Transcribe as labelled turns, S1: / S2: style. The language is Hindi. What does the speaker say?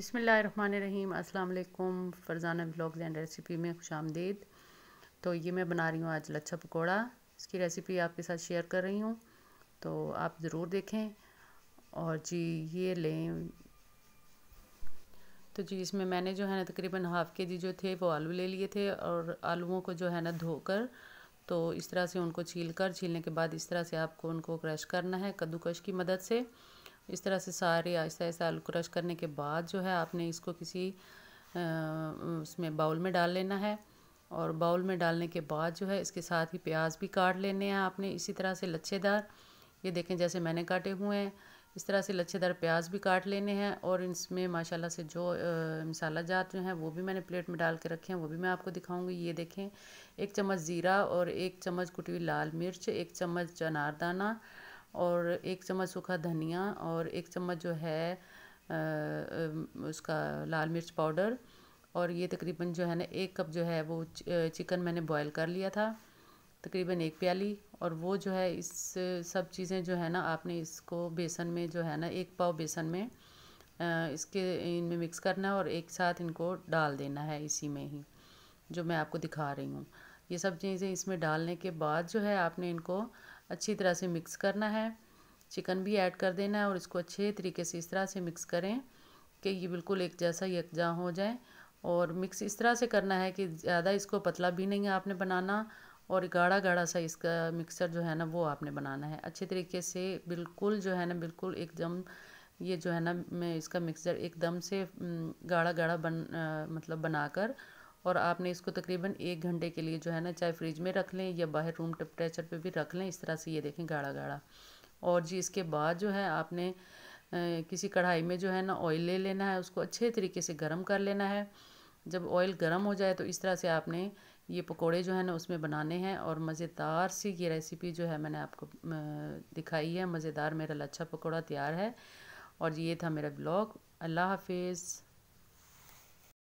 S1: बसमीम अल्लाम फ़रज़ाना ब्लॉग्स एंड रेसिपी में खुश आमदीद तो ये मैं बना रही हूँ आज लच्छा पकौड़ा इसकी रेसिपी आपके साथ शेयर कर रही हूँ तो आप ज़रूर देखें और जी ये लें तो जी इसमें मैंने जो है ना तकरीबन हाफ़ के जी जो थे वो आलू ले लिए थे और आलुओं को जो है ना धोकर तो इस तरह से उनको छील कर छीलने के बाद इस तरह से आपको उनको क्रश करना है कद्दूकश की मदद से इस तरह से सारे आहिस्ता आहिस्ता आलू क्रश करने के बाद जो है आपने इसको किसी उसमें बाउल में डाल लेना है और बाउल में डालने के बाद जो है इसके साथ ही प्याज भी काट लेने हैं आपने इसी तरह से लच्छेदार ये देखें जैसे मैंने काटे हुए हैं इस तरह से लच्छेदार प्याज भी काट लेने हैं और इसमें माशाल्लाह से जो मसाला जात जो हैं वो भी मैंने प्लेट में डाल के रखे हैं वो भी मैं आपको दिखाऊंगी ये देखें एक चम्मच ज़ीरा और एक चम्मच कुटी हुई लाल मिर्च एक चम्मच अनारदाना और एक चम्मच सूखा धनिया और एक चम्मच जो है उसका लाल मिर्च पाउडर और ये तकरीबन जो है ना एक कप जो है वो चिकन मैंने बॉयल कर लिया था तकरीबन एक प्याली और वो जो है इस सब चीज़ें जो है ना आपने इसको बेसन में जो है ना एक पाव बेसन में इसके इनमें मिक्स करना है और एक साथ इनको डाल देना है इसी में ही जो मैं आपको दिखा रही हूँ ये सब चीज़ें इसमें डालने के बाद जो है आपने इनको अच्छी तरह से मिक्स करना है चिकन भी ऐड कर देना है और इसको अच्छे तरीके से इस तरह से मिक्स करें कि ये बिल्कुल एक जैसा यकजा हो जाए और मिक्स इस तरह से करना है कि ज़्यादा इसको पतला भी नहीं आपने बनाना और गाढ़ा गाढ़ा सा इसका मिक्सर जो है ना वो आपने बनाना है अच्छे तरीके से बिल्कुल जो है ना बिल्कुल एकदम ये जो है ना मैं इसका मिक्सर एकदम से गाढ़ा गाढ़ा बन आ, मतलब बनाकर और आपने इसको तकरीबन एक घंटे के लिए जो है ना चाहे फ्रिज में रख लें या बाहर रूम टेम्परेचर पे भी रख लें इस तरह से ये देखें गाढ़ा गाढ़ा और जी इसके बाद जो है आपने किसी कढ़ाई में जो है ना ऑयल ले लेना है उसको अच्छे तरीके से गर्म कर लेना है जब ऑयल गर्म हो जाए तो इस तरह से आपने ये पकोड़े जो है ना उसमें बनाने हैं और मज़ेदार सी ये रेसिपी जो है मैंने आपको दिखाई है मज़ेदार मेरा लच्छा पकौड़ा तैयार है और ये था मेरा ब्लॉग अल्लाह हाफिज़